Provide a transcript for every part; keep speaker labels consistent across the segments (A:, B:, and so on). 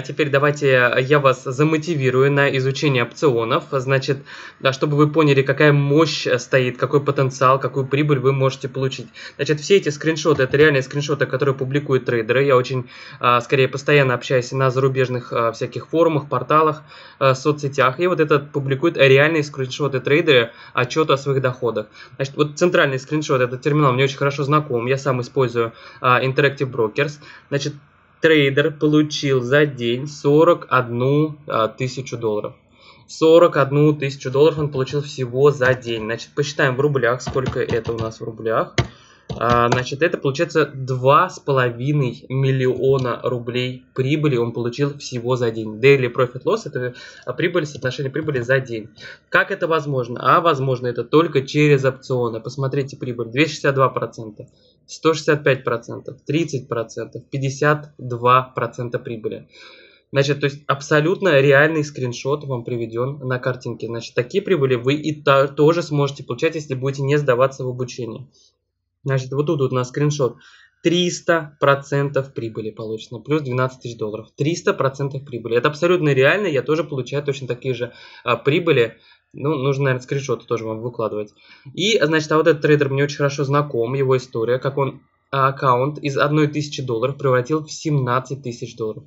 A: А теперь давайте э, я вас замотивирую на изучение опционов. Значит, чтобы вы поняли, какая мощь э, стоит, какой потенциал, какую прибыль вы можете получить. Значит, все эти скриншоты, это реальные скриншоты, которые публикуют трейдеры. Я очень, а, скорее, постоянно общаюсь на зарубежных а, всяких форумах, порталах, э, соцсетях. И вот этот публикует реальные скриншоты трейдеры, отчеты о своих доходах. Значит, вот центральный скриншот, этот терминал мне очень хорошо знаком. Я сам использую а, Interactive Brokers. Значит, трейдер получил за день 41 а, тысячу долларов. 41 тысячу долларов он получил всего за день. Значит, посчитаем в рублях, сколько это у нас в рублях. А, значит, это получается 2,5 миллиона рублей прибыли он получил всего за день. Daily Profit Loss – это а, прибыль, соотношение прибыли за день. Как это возможно? А возможно это только через опционы. Посмотрите прибыль 262%, 165%, 30%, 52% прибыли. Значит, то есть абсолютно реальный скриншот вам приведен на картинке. Значит, такие прибыли вы и та, тоже сможете получать, если будете не сдаваться в обучении. Значит, вот тут вот у нас скриншот. 300% прибыли получено, плюс 12 тысяч долларов. 300% прибыли. Это абсолютно реально, я тоже получаю точно такие же а, прибыли. Ну, нужно, наверное, скриншоты тоже вам выкладывать. И, значит, а вот этот трейдер мне очень хорошо знаком, его история, как он а, аккаунт из 1 тысячи долларов превратил в 17 тысяч долларов.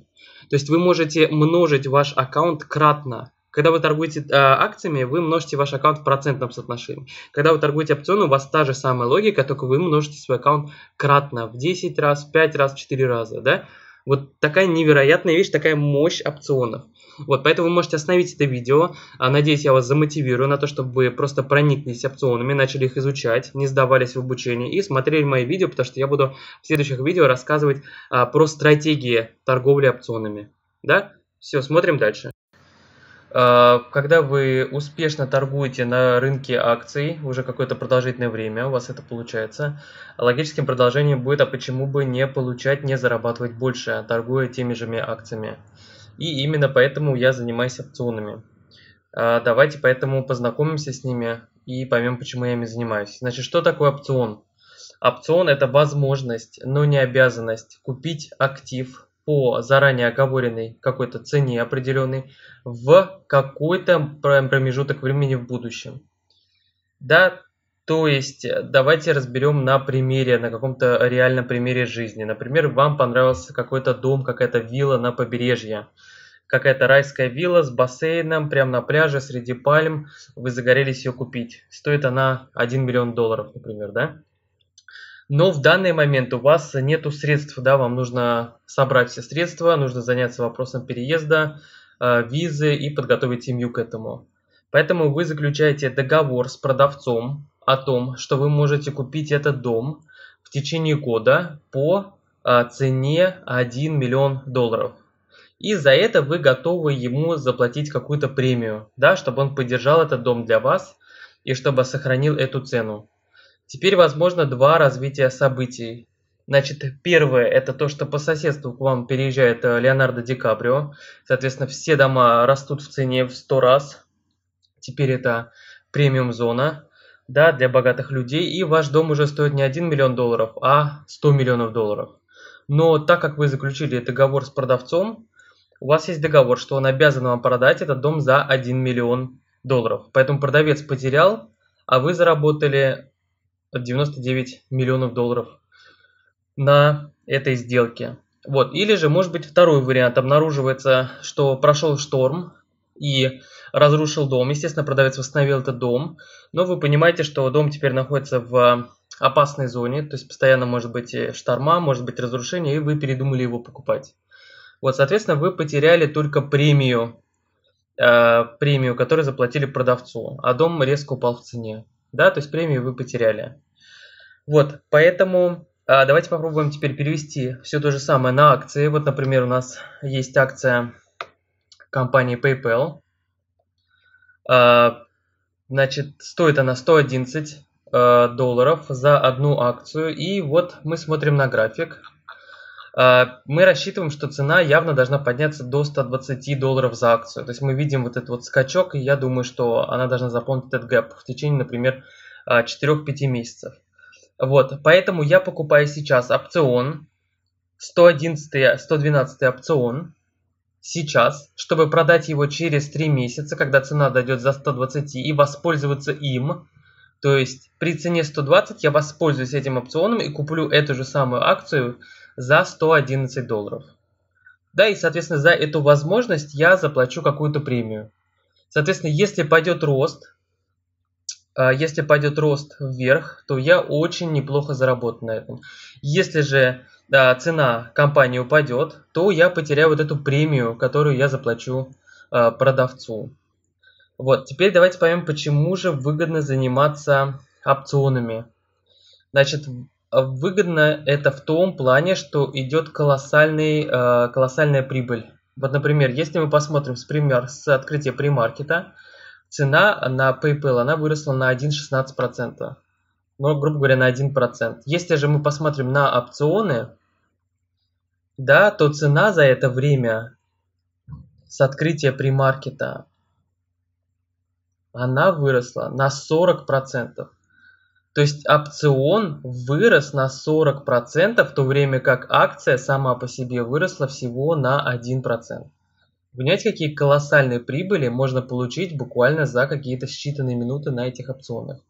A: То есть вы можете множить ваш аккаунт кратно. Когда вы торгуете э, акциями, вы множите ваш аккаунт в процентном соотношении. Когда вы торгуете опционом, у вас та же самая логика, только вы множите свой аккаунт кратно, в 10 раз, в 5 раз, в 4 раза, да? Вот такая невероятная вещь, такая мощь опционов. Вот, поэтому вы можете остановить это видео. А, надеюсь, я вас замотивирую на то, чтобы вы просто прониклись опционами, начали их изучать, не сдавались в обучении и смотрели мои видео, потому что я буду в следующих видео рассказывать а, про стратегии торговли опционами. Да? Все, смотрим дальше. А, когда вы успешно торгуете на рынке акций уже какое-то продолжительное время, у вас это получается, логическим продолжением будет, а почему бы не получать, не зарабатывать больше, а торгуя теми же акциями. И именно поэтому я занимаюсь опционами. А, давайте поэтому познакомимся с ними и поймем, почему я ими занимаюсь. Значит, что такое опцион? Опцион – это возможность, но не обязанность купить актив по заранее оговоренной какой-то цене определенной в какой-то промежуток времени в будущем. Да, то есть э, давайте разберем на примере, на каком-то реальном примере жизни. Например, вам понравился какой-то дом, какая-то вилла на побережье какая-то райская вилла с бассейном прямо на пляже среди пальм, вы загорелись ее купить. Стоит она 1 миллион долларов, например, да? но в данный момент у вас нету средств, да, вам нужно собрать все средства, нужно заняться вопросом переезда, э, визы и подготовить семью к этому. Поэтому вы заключаете договор с продавцом о том, что вы можете купить этот дом в течение года по э, цене 1 миллион долларов. И за это вы готовы ему заплатить какую-то премию, да, чтобы он поддержал этот дом для вас и чтобы сохранил эту цену. Теперь возможно два развития событий. Значит, первое – это то, что по соседству к вам переезжает э, Леонардо Ди Каприо. Соответственно, все дома растут в цене в 100 раз. Теперь это премиум-зона да, для богатых людей. И ваш дом уже стоит не 1 миллион долларов, а 100 миллионов долларов. Но так как вы заключили договор с продавцом, у вас есть договор, что он обязан вам продать этот дом за 1 миллион долларов. Поэтому продавец потерял, а вы заработали от 99 миллионов долларов на этой сделке. Вот. Или же, может быть, второй вариант. Обнаруживается, что прошел шторм и разрушил дом. Естественно, продавец восстановил этот дом. Но вы понимаете, что дом теперь находится в опасной зоне. То есть, постоянно может быть э, шторма, может быть разрушение, и вы передумали его покупать. Вот, соответственно, вы потеряли только премию, э, премию, которую заплатили продавцу, а дом резко упал в цене. Да, то есть премию вы потеряли. Вот, поэтому а, давайте попробуем теперь перевести все то же самое на акции. Вот, например, у нас есть акция компании PayPal. А, значит, стоит она 111 а, долларов за одну акцию. И вот мы смотрим на график. А, мы рассчитываем, что цена явно должна подняться до 120 долларов за акцию. То есть мы видим вот этот вот скачок, и я думаю, что она должна заполнить этот гэп в течение, например, 4-5 а, месяцев. Вот, поэтому я покупаю сейчас опцион, 111, 112 опцион, сейчас, чтобы продать его через 3 месяца, когда цена дойдет за 120 и воспользоваться им. То есть при цене 120 я воспользуюсь этим опционом и куплю эту же самую акцию за 111 долларов. Да, и, соответственно, за эту возможность я заплачу какую-то премию. Соответственно, если пойдет рост, а, если пойдет рост вверх, то я очень неплохо заработаю на этом. Если же да, цена компании упадет, то я потеряю вот эту премию, которую я заплачу э, продавцу. Вот, теперь давайте поймем, почему же выгодно заниматься опционами. Значит, выгодно это в том плане, что идет колоссальный, э, колоссальная прибыль. Вот, например, если мы посмотрим с пример с открытия премаркета, маркета цена на PayPal, она выросла на 1,16%. Ну, грубо говоря, на 1%. Если же мы посмотрим на опционы, да, то цена за это время с открытия примаркета, она выросла на 40%. То есть опцион вырос на 40%, в то время как акция сама по себе выросла всего на 1%. Понимаете, какие колоссальные прибыли можно получить буквально за какие-то считанные минуты на этих опционах?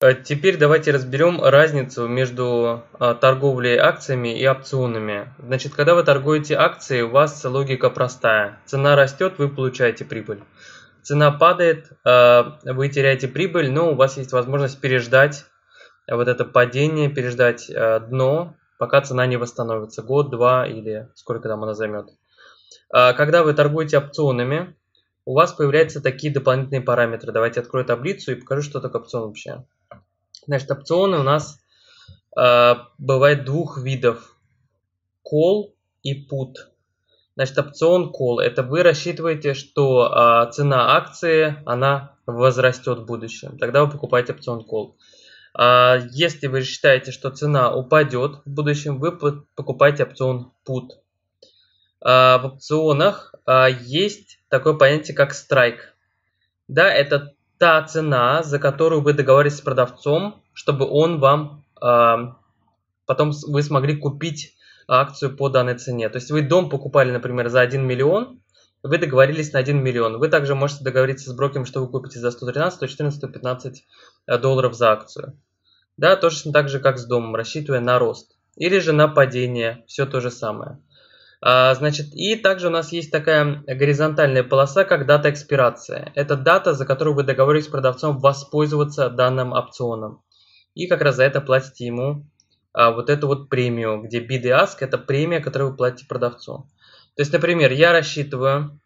A: А теперь давайте разберем разницу между а, торговлей акциями и опционами. Значит, когда вы торгуете акции, у вас логика простая. Цена растет, вы получаете прибыль. Цена падает, а, вы теряете прибыль, но у вас есть возможность переждать вот это падение, переждать дно, пока цена не восстановится. Год, два или сколько там она займет. А, когда вы торгуете опционами, у вас появляются такие дополнительные параметры. Давайте открою таблицу и покажу, что такое опцион вообще. Значит, опционы у нас э, бывает двух видов. Call и put. Значит, опцион call – это вы рассчитываете, что э, цена акции, она возрастет в будущем. Тогда вы покупаете опцион call. Э, если вы считаете, что цена упадет в будущем, вы покупаете опцион put – а, в опционах а, есть такое понятие, как страйк. Да, это та цена, за которую вы договорились с продавцом, чтобы он вам а, потом вы смогли купить акцию по данной цене. То есть вы дом покупали, например, за 1 миллион, вы договорились на 1 миллион. Вы также можете договориться с брокером, что вы купите за 113, 114, 115 долларов за акцию. Да, точно так же, как с домом, рассчитывая на рост. Или же на падение, все то же самое. А, значит, и также у нас есть такая горизонтальная полоса, как дата экспирации. Это дата, за которую вы договорились с продавцом воспользоваться данным опционом. И как раз за это платите ему а, вот эту вот премию, где bid и ask – это премия, которую вы платите продавцу. То есть, например, я рассчитываю,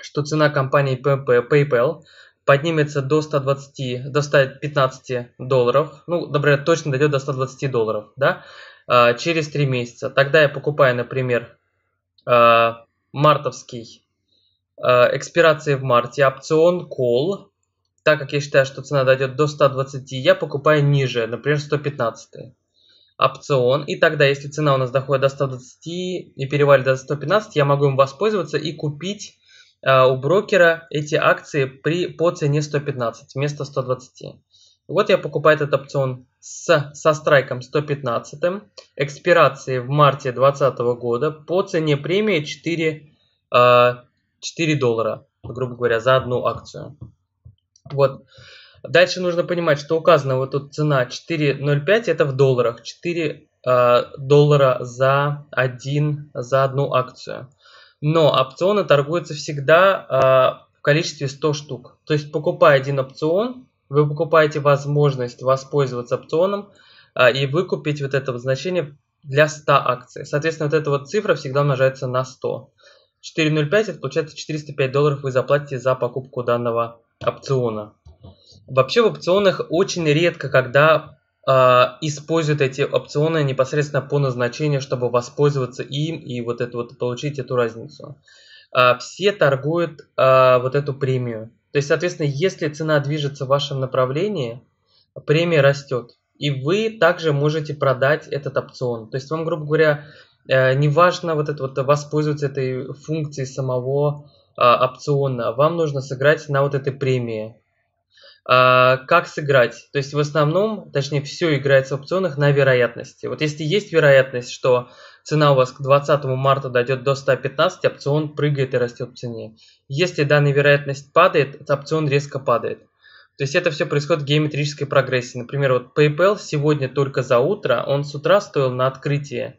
A: что цена компании PayPal поднимется до 120, до 115 долларов. Ну, например, точно дойдет до 120 долларов, да, а, через 3 месяца. Тогда я покупаю, например, Э, мартовский, э, экспирация в марте, опцион call. Так как я считаю, что цена дойдет до 120, я покупаю ниже, например, 115 опцион. И тогда, если цена у нас доходит до 120 и перевалит до 115, я могу им воспользоваться и купить э, у брокера эти акции при, по цене 115 вместо 120. Вот я покупаю этот опцион с, со страйком 115, экспирации в марте 2020 года по цене премии 4, 4 э, доллара, грубо говоря, за одну акцию. Вот. Дальше нужно понимать, что указана вот тут цена 4.05, это в долларах, 4 э, доллара за, один, за одну акцию. Но опционы торгуются всегда э, в количестве 100 штук. То есть покупая один опцион, вы покупаете возможность воспользоваться опционом а, и выкупить вот это вот значение для 100 акций. Соответственно, вот эта вот цифра всегда умножается на 100. 4,05 это получается 405 долларов вы заплатите за покупку данного опциона. Вообще в опционах очень редко, когда э, используют эти опционы непосредственно по назначению, чтобы воспользоваться им и вот это вот получить эту разницу. Э, все торгуют э, вот эту премию. То есть, соответственно, если цена движется в вашем направлении, премия растет. И вы также можете продать этот опцион. То есть вам, грубо говоря, э, не важно вот это вот воспользоваться этой функцией самого а, опциона. Вам нужно сыграть на вот этой премии а, как сыграть. То есть в основном, точнее, все играется в опционах на вероятности. Вот если есть вероятность, что цена у вас к 20 марта дойдет до 115, опцион прыгает и растет в цене. Если данная вероятность падает, опцион резко падает. То есть это все происходит в геометрической прогрессии. Например, вот PayPal сегодня только за утро, он с утра стоил на открытие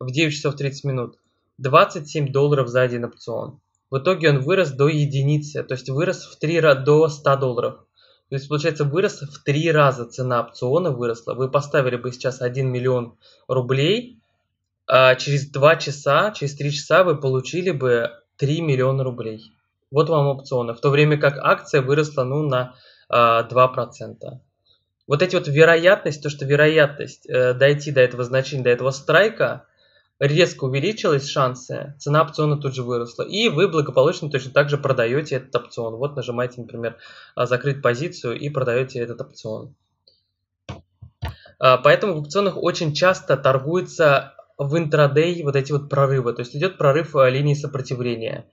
A: в 9 часов 30 минут 27 долларов за один опцион. В итоге он вырос до единицы, то есть вырос в 3 до 100 долларов. То есть, получается, вырос в три раза цена опциона выросла. Вы поставили бы сейчас 1 миллион рублей, а через 2 часа, через 3 часа вы получили бы 3 миллиона рублей. Вот вам опционы. В то время как акция выросла ну, на 2%. А, вот эти вот вероятность, то что вероятность э, дойти до этого значения, до этого страйка, резко увеличились шансы, цена опциона тут же выросла. И вы благополучно точно так же продаете этот опцион. Вот нажимаете, например, а, закрыть позицию и продаете этот опцион. А, поэтому в опционах очень часто торгуется в интрадей вот эти вот прорывы. То есть идет прорыв а, линии сопротивления.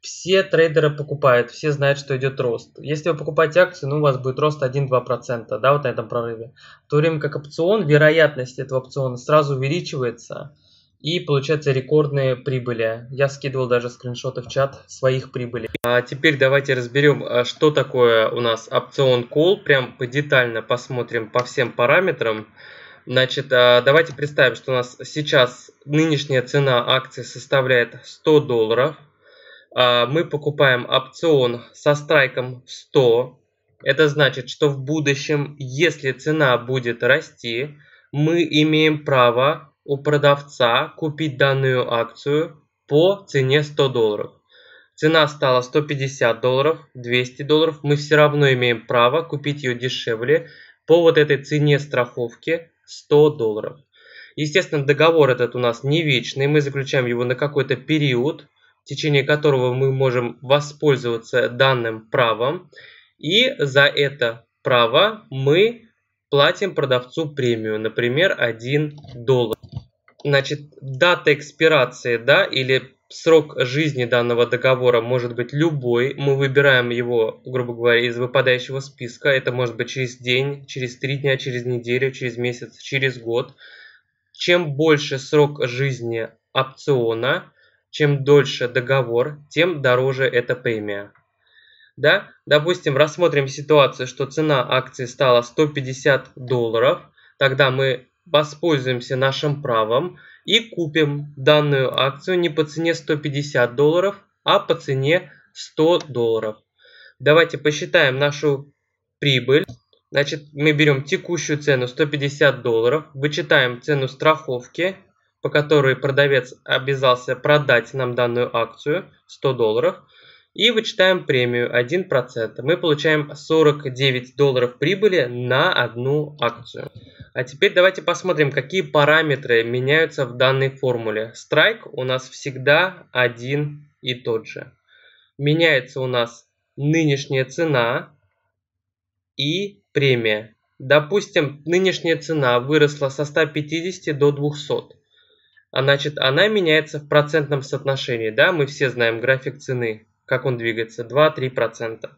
A: Все трейдеры покупают, все знают, что идет рост. Если вы покупаете акцию, ну, у вас будет рост 1-2%, да, вот на этом прорыве. В то время как опцион, вероятность этого опциона сразу увеличивается и получается рекордные прибыли. Я скидывал даже скриншоты в чат своих прибылей. А теперь давайте разберем, а, что такое у нас опцион call. Прям детально посмотрим по всем параметрам. Значит, а, давайте представим, что у нас сейчас нынешняя цена акции составляет 100 долларов. А, мы покупаем опцион со страйком 100. Это значит, что в будущем, если цена будет расти, мы имеем право у продавца купить данную акцию по цене 100 долларов. Цена стала 150 долларов, 200 долларов. Мы все равно имеем право купить ее дешевле по вот этой цене страховки 100 долларов. Естественно, договор этот у нас не вечный, мы заключаем его на какой-то период, в течение которого мы можем воспользоваться данным правом, и за это право мы платим продавцу премию, например, 1 доллар значит, дата экспирации, да, или срок жизни данного договора может быть любой. Мы выбираем его, грубо говоря, из выпадающего списка. Это может быть через день, через три дня, через неделю, через месяц, через год. Чем больше срок жизни опциона, чем дольше договор, тем дороже эта премия. Да? Допустим, рассмотрим ситуацию, что цена акции стала 150 долларов. Тогда мы воспользуемся нашим правом и купим данную акцию не по цене 150 долларов, а по цене 100 долларов. Давайте посчитаем нашу прибыль. Значит, мы берем текущую цену 150 долларов, вычитаем цену страховки, по которой продавец обязался продать нам данную акцию 100 долларов, и вычитаем премию 1%. Мы получаем 49 долларов прибыли на одну акцию. А теперь давайте посмотрим, какие параметры меняются в данной формуле. Strike у нас всегда один и тот же. Меняется у нас нынешняя цена и премия. Допустим, нынешняя цена выросла со 150 до 200. А значит, она меняется в процентном соотношении. Да, мы все знаем график цены, как он двигается, 2-3%.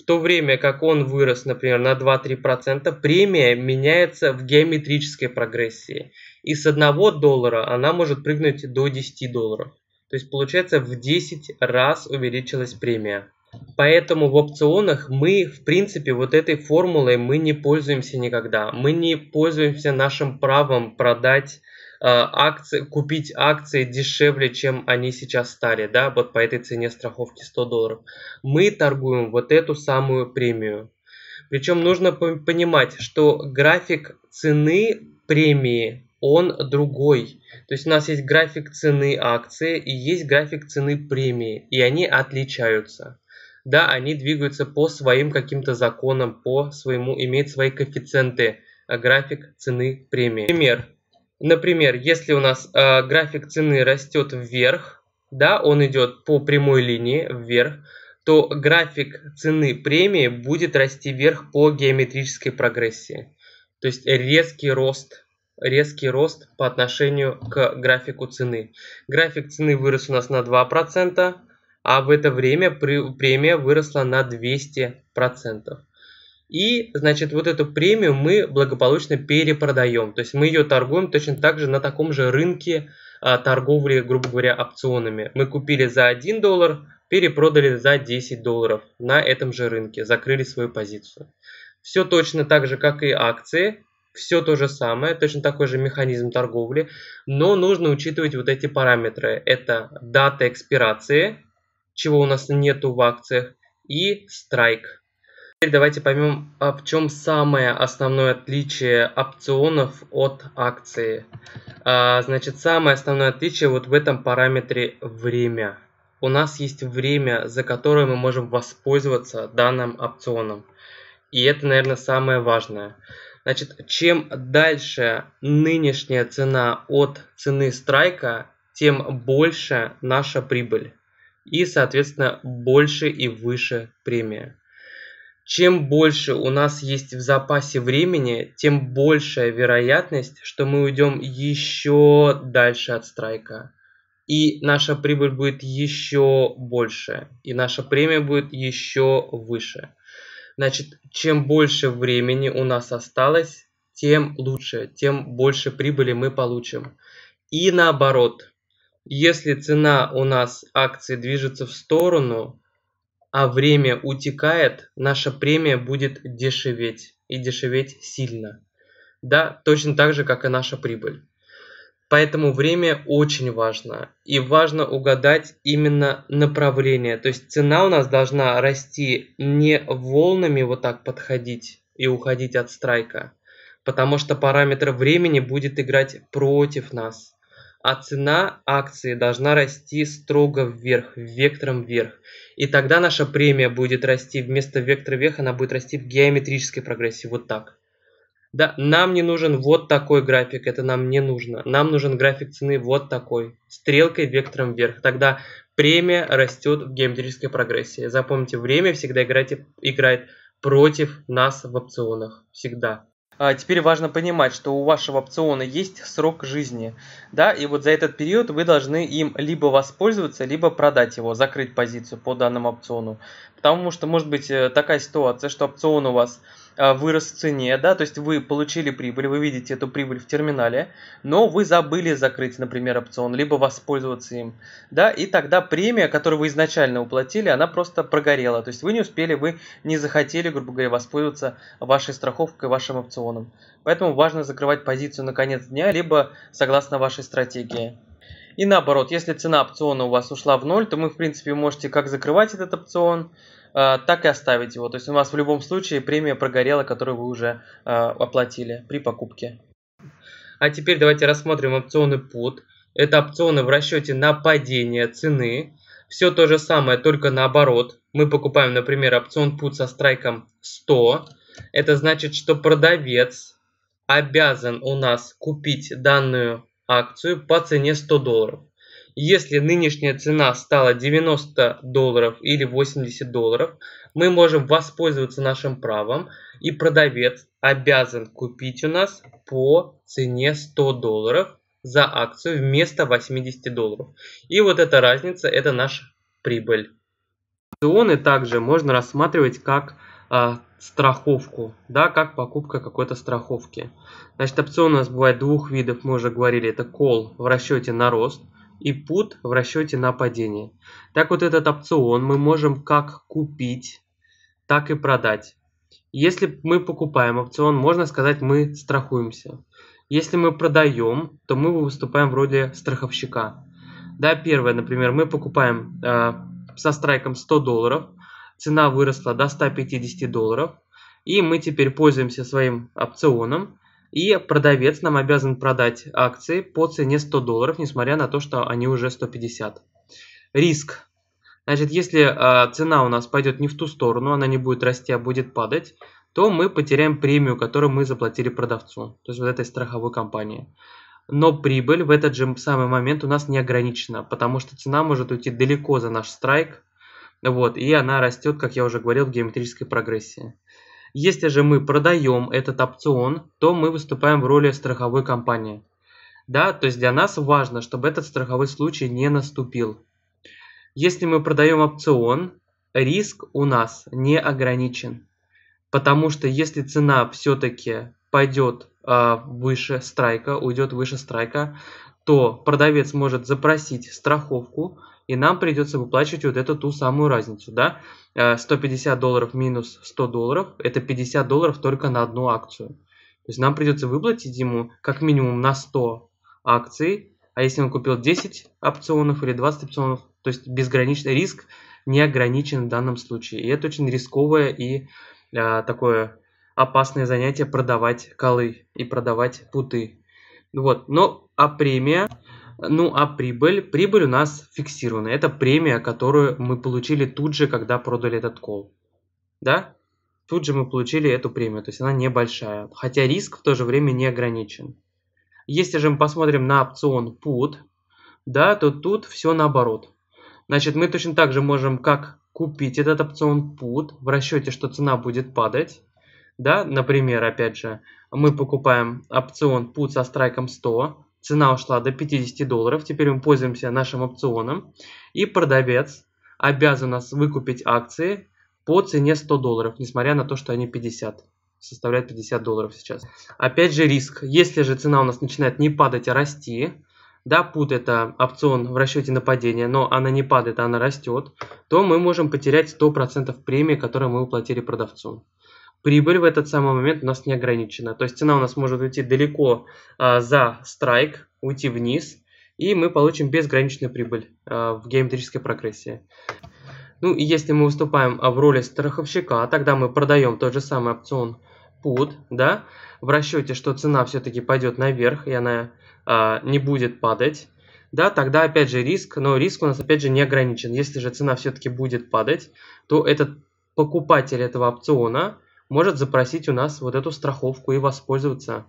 A: В то время как он вырос, например, на 2-3%, премия меняется в геометрической прогрессии. И с 1 доллара она может прыгнуть до 10 долларов. То есть получается в 10 раз увеличилась премия. Поэтому в опционах мы, в принципе, вот этой формулой мы не пользуемся никогда. Мы не пользуемся нашим правом продать Э, акции, купить акции дешевле, чем они сейчас стали, да, вот по этой цене страховки 100 долларов. Мы торгуем вот эту самую премию. Причем нужно понимать, что график цены премии, он другой. То есть у нас есть график цены акции и есть график цены премии, и они отличаются. Да, они двигаются по своим каким-то законам, по своему, имеют свои коэффициенты, э, график цены премии. Пример. Например, если у нас э, график цены растет вверх, да, он идет по прямой линии вверх, то график цены премии будет расти вверх по геометрической прогрессии. То есть резкий рост, резкий рост по отношению к графику цены. График цены вырос у нас на 2%, а в это время премия выросла на 200%. И, значит, вот эту премию мы благополучно перепродаем. То есть мы ее торгуем точно так же на таком же рынке а, торговли, грубо говоря, опционами. Мы купили за 1 доллар, перепродали за 10 долларов на этом же рынке, закрыли свою позицию. Все точно так же, как и акции, все то же самое, точно такой же механизм торговли, но нужно учитывать вот эти параметры. Это дата экспирации, чего у нас нету в акциях, и страйк. Теперь давайте поймем, а в чем самое основное отличие опционов от акции. А, значит, самое основное отличие вот в этом параметре время. У нас есть время, за которое мы можем воспользоваться данным опционом. И это, наверное, самое важное. Значит, чем дальше нынешняя цена от цены страйка, тем больше наша прибыль. И, соответственно, больше и выше премия. Чем больше у нас есть в запасе времени, тем большая вероятность, что мы уйдем еще дальше от страйка. И наша прибыль будет еще больше. И наша премия будет еще выше. Значит, чем больше времени у нас осталось, тем лучше, тем больше прибыли мы получим. И наоборот, если цена у нас акции движется в сторону, а время утекает, наша премия будет дешеветь и дешеветь сильно. Да, точно так же, как и наша прибыль. Поэтому время очень важно. И важно угадать именно направление. То есть цена у нас должна расти не волнами вот так подходить и уходить от страйка. Потому что параметр времени будет играть против нас а цена акции должна расти строго вверх, вектором вверх. И тогда наша премия будет расти вместо вектора вверх, она будет расти в геометрической прогрессии, вот так. Да, нам не нужен вот такой график, это нам не нужно. Нам нужен график цены вот такой, стрелкой вектором вверх. Тогда премия растет в геометрической прогрессии. Запомните, время всегда играет играет против нас в опционах. Всегда. А, теперь важно понимать, что у вашего опциона есть срок жизни, да, и вот за этот период вы должны им либо воспользоваться, либо продать его, закрыть позицию по данному опциону. Потому что может быть э, такая ситуация, что опцион у вас Э, вырос в цене, да, то есть вы получили прибыль, вы видите эту прибыль в терминале, но вы забыли закрыть, например, опцион, либо воспользоваться им, да, и тогда премия, которую вы изначально уплатили, она просто прогорела, то есть вы не успели, вы не захотели, грубо говоря, воспользоваться вашей страховкой, вашим опционом. Поэтому важно закрывать позицию на конец дня, либо согласно вашей стратегии. И наоборот, если цена опциона у вас ушла в ноль, то вы, в принципе, можете как закрывать этот опцион, Э, так и оставить его. То есть у вас в любом случае премия прогорела, которую вы уже э, оплатили при покупке. А теперь давайте рассмотрим опционы PUT. Это опционы в расчете на падение цены. Все то же самое, только наоборот. Мы покупаем, например, опцион PUT со страйком 100. Это значит, что продавец обязан у нас купить данную акцию по цене 100 долларов. Если нынешняя цена стала 90 долларов или 80 долларов, мы можем воспользоваться нашим правом, и продавец обязан купить у нас по цене 100 долларов за акцию вместо 80 долларов. И вот эта разница – это наша прибыль. Опционы также можно рассматривать как э, страховку, да, как покупка какой-то страховки. Значит, опционы у нас бывает двух видов, мы уже говорили, это кол в расчете на рост – и put в расчете на падение. Так вот этот опцион мы можем как купить, так и продать. Если мы покупаем опцион, можно сказать, мы страхуемся. Если мы продаем, то мы выступаем в роли страховщика. Да, первое, например, мы покупаем э, со страйком 100 долларов, цена выросла до 150 долларов, и мы теперь пользуемся своим опционом и продавец нам обязан продать акции по цене 100 долларов, несмотря на то, что они уже 150. Риск. Значит, если э, цена у нас пойдет не в ту сторону, она не будет расти, а будет падать, то мы потеряем премию, которую мы заплатили продавцу, то есть вот этой страховой компании. Но прибыль в этот же самый момент у нас не ограничена, потому что цена может уйти далеко за наш страйк, вот, и она растет, как я уже говорил, в геометрической прогрессии. Если же мы продаем этот опцион, то мы выступаем в роли страховой компании. Да, то есть для нас важно, чтобы этот страховой случай не наступил. Если мы продаем опцион, риск у нас не ограничен. Потому что если цена все-таки пойдет э, а, выше страйка, уйдет выше страйка, то продавец может запросить страховку, и нам придется выплачивать вот эту ту самую разницу, да, 150 э, долларов минус 100 долларов, это 50 долларов только на одну акцию. То есть нам придется выплатить ему как минимум на 100 акций, а если он купил 10 опционов или 20 опционов, то есть безграничный риск не ограничен в данном случае. И это очень рисковое и э, такое опасное занятие продавать колы и продавать путы. Вот, но а премия ну а прибыль? Прибыль у нас фиксированная. Это премия, которую мы получили тут же, когда продали этот кол. Да? Тут же мы получили эту премию, то есть она небольшая. Хотя риск в то же время не ограничен. Если же мы посмотрим на опцион put, да, то тут все наоборот. Значит, мы точно так же можем как купить этот опцион put в расчете, что цена будет падать. Да, например, опять же, мы покупаем опцион put со страйком 100, Цена ушла до 50 долларов. Теперь мы пользуемся нашим опционом. И продавец обязан нас выкупить акции по цене 100 долларов, несмотря на то, что они 50 составляют 50 долларов сейчас. Опять же риск. Если же цена у нас начинает не падать, а расти, да, put это опцион в расчете на падение, но она не падает, а она растет, то мы можем потерять 100% премии, которую мы уплатили продавцу прибыль в этот самый момент у нас не ограничена. То есть цена у нас может уйти далеко а, за страйк, уйти вниз, и мы получим безграничную прибыль а, в геометрической прогрессии. Ну и если мы выступаем а, в роли страховщика, тогда мы продаем тот же самый опцион PUT, да, в расчете, что цена все-таки пойдет наверх, и она а, не будет падать, да, тогда опять же риск, но риск у нас опять же не ограничен. Если же цена все-таки будет падать, то этот покупатель этого опциона – может запросить у нас вот эту страховку и воспользоваться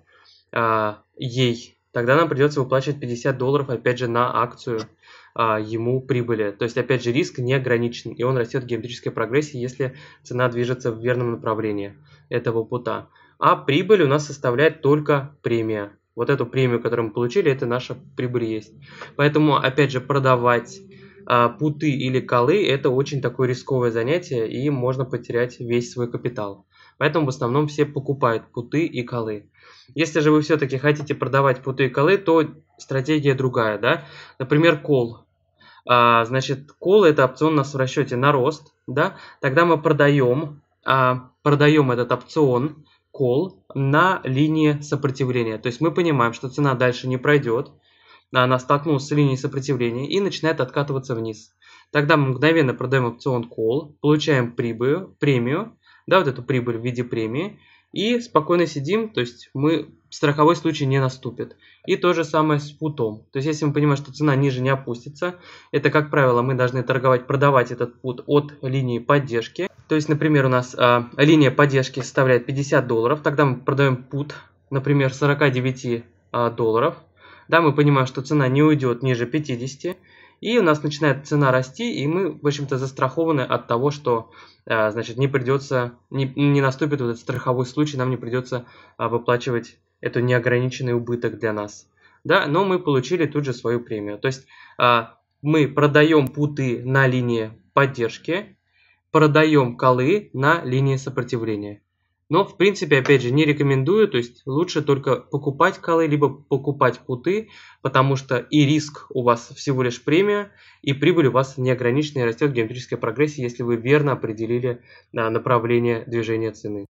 A: а, ей. Тогда нам придется выплачивать 50 долларов, опять же, на акцию а, ему прибыли. То есть, опять же, риск не ограничен, и он растет в геометрической прогрессии, если цена движется в верном направлении этого пута. А прибыль у нас составляет только премия. Вот эту премию, которую мы получили, это наша прибыль есть. Поэтому, опять же, продавать а, путы или колы – это очень такое рисковое занятие, и можно потерять весь свой капитал. Поэтому в основном все покупают путы и колы. Если же вы все-таки хотите продавать путы и колы, то стратегия другая, да. Например, кол. А, значит, кол это опцион у нас в расчете на рост, да. Тогда мы продаем, а, продаем этот опцион, кол, на линии сопротивления. То есть мы понимаем, что цена дальше не пройдет, она столкнулась с линией сопротивления и начинает откатываться вниз. Тогда мы мгновенно продаем опцион call, получаем прибыль, премию да, вот эту прибыль в виде премии, и спокойно сидим, то есть мы страховой случай не наступит. И то же самое с путом. То есть если мы понимаем, что цена ниже не опустится, это, как правило, мы должны торговать, продавать этот пут от линии поддержки. То есть, например, у нас э, линия поддержки составляет 50 долларов, тогда мы продаем пут, например, 49 э, а, долларов. Да, мы понимаем, что цена не уйдет ниже 50, и у нас начинает цена расти, и мы, в общем-то, застрахованы от того, что а, значит, не придется, не, не наступит вот этот страховой случай, нам не придется а, выплачивать эту неограниченный убыток для нас. Да, но мы получили тут же свою премию. То есть а, мы продаем путы на линии поддержки, продаем колы на линии сопротивления. Но, в принципе, опять же, не рекомендую, то есть лучше только покупать колы, либо покупать путы, потому что и риск у вас всего лишь премия, и прибыль у вас неограниченная, растет геометрическая прогрессия, если вы верно определили а, направление движения цены.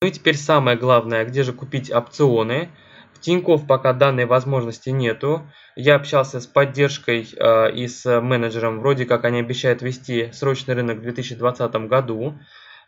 A: Ну и теперь самое главное, где же купить опционы. В Тинькофф пока данной возможности нету. Я общался с поддержкой э, и с менеджером. Вроде как они обещают вести срочный рынок в 2020 году.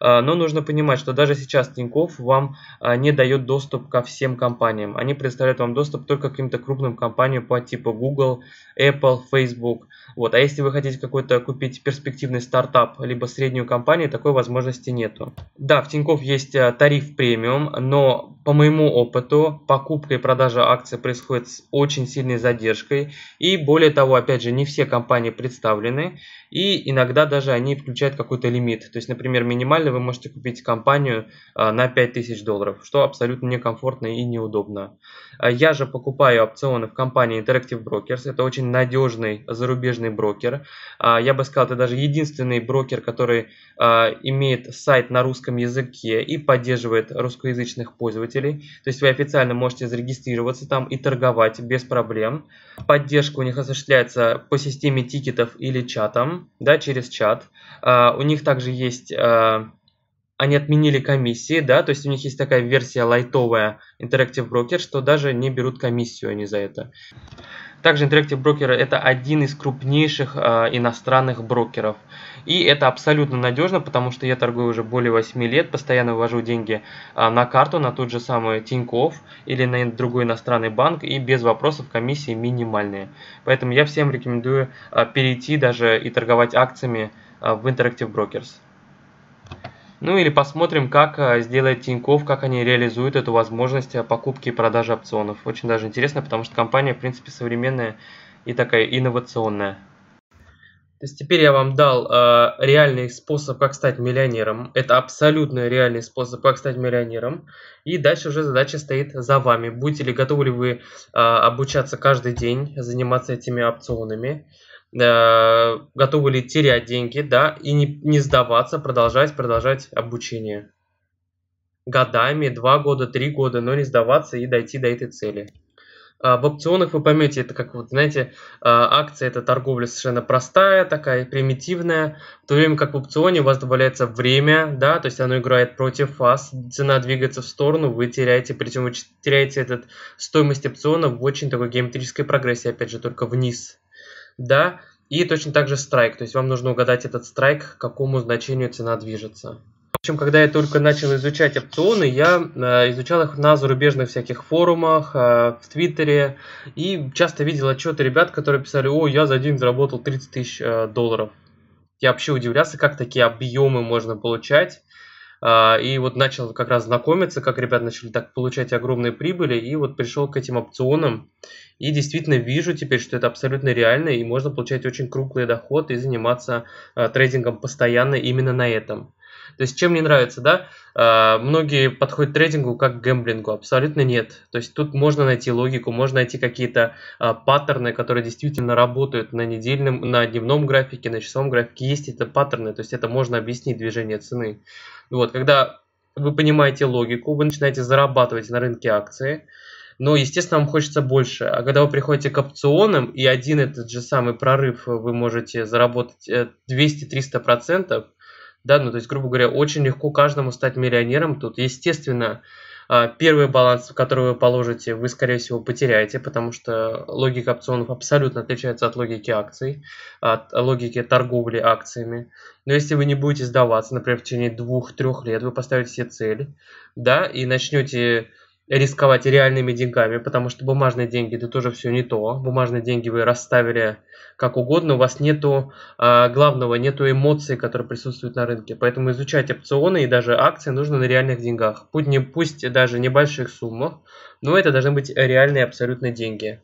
A: А, но нужно понимать, что даже сейчас Тиньков вам а, не дает доступ ко всем компаниям. Они предоставляют вам доступ только к каким-то крупным компаниям по типу Google, Apple, Facebook – вот. А если вы хотите какой-то купить перспективный стартап, либо среднюю компанию, такой возможности нету. Да, в Тинькофф есть э, тариф премиум, но по моему опыту покупка и продажа акций происходит с очень сильной задержкой. И более того, опять же, не все компании представлены. И иногда даже они включают какой-то лимит. То есть, например, минимально вы можете купить компанию э, на 5000 долларов, что абсолютно некомфортно и неудобно. Э, я же покупаю опционы в компании Interactive Brokers. Это очень надежный зарубежный надежный брокер. А, я бы сказал, это даже единственный брокер, который а, имеет сайт на русском языке и поддерживает русскоязычных пользователей. То есть вы официально можете зарегистрироваться там и торговать без проблем. Поддержка у них осуществляется по системе тикетов или чатом, да, через чат. А, у них также есть они отменили комиссии, да, то есть у них есть такая версия лайтовая Interactive Broker, что даже не берут комиссию они за это. Также Interactive Broker это один из крупнейших э, иностранных брокеров. И это абсолютно надежно, потому что я торгую уже более 8 лет, постоянно ввожу деньги э, на карту, на тот же самый Тинькофф или на другой иностранный банк, и без вопросов комиссии минимальные. Поэтому я всем рекомендую э, перейти даже и торговать акциями э, в Interactive Brokers. Ну или посмотрим, как э, сделает Тиньков, как они реализуют эту возможность э, покупки и продажи опционов. Очень даже интересно, потому что компания, в принципе, современная и такая инновационная. То есть теперь я вам дал э, реальный способ, как стать миллионером. Это абсолютно реальный способ, как стать миллионером. И дальше уже задача стоит за вами. Будете ли готовы ли вы э, обучаться каждый день, заниматься этими опционами. Э, готовы ли терять деньги, да, и не, не сдаваться, продолжать, продолжать обучение. Годами, два года, три года, но не сдаваться и дойти до этой цели. А, в опционах вы поймете, это как вот, знаете, а, акция это торговля совершенно простая, такая примитивная, в то время как в опционе у вас добавляется время, да, то есть оно играет против вас, цена двигается в сторону, вы теряете, причем вы теряете этот стоимость опциона в очень такой геометрической прогрессии, опять же, только вниз да, и точно так же страйк, то есть вам нужно угадать этот страйк, к какому значению цена движется. В общем, когда я только начал изучать опционы, я э, изучал их на зарубежных всяких форумах, э, в Твиттере, и часто видел отчеты ребят, которые писали, о, я за день заработал 30 тысяч э, долларов. Я вообще удивлялся, как такие объемы можно получать. И вот начал как раз знакомиться, как ребят начали так получать огромные прибыли, и вот пришел к этим опционам и действительно вижу теперь, что это абсолютно реально, и можно получать очень круглый доход и заниматься э, трейдингом постоянно именно на этом. То есть, чем мне нравится, да, э, многие подходят к трейдингу как к гэмблингу, абсолютно нет. То есть, тут можно найти логику, можно найти какие-то э, паттерны, которые действительно работают на недельном, на дневном графике, на часовом графике, есть это паттерны, то есть, это можно объяснить движение цены. Вот, когда вы понимаете логику, вы начинаете зарабатывать на рынке акции, но, естественно, вам хочется больше. А когда вы приходите к опционам, и один этот же самый прорыв вы можете заработать 200-300%, э, да, ну, то есть, грубо говоря, очень легко каждому стать миллионером тут. Естественно, а, первый баланс, который вы положите, вы, скорее всего, потеряете, потому что логика опционов абсолютно отличается от логики акций, от логики торговли акциями. Но если вы не будете сдаваться, например, в течение двух-трех лет, вы поставите себе цель, да, и начнете рисковать реальными деньгами, потому что бумажные деньги это тоже все не то. Бумажные деньги вы расставили как угодно, у вас нету а, главного, нету эмоций, которые присутствуют на рынке. Поэтому изучать опционы и даже акции нужно на реальных деньгах. Пусть, не, пусть даже небольших суммах, но это должны быть реальные абсолютно деньги.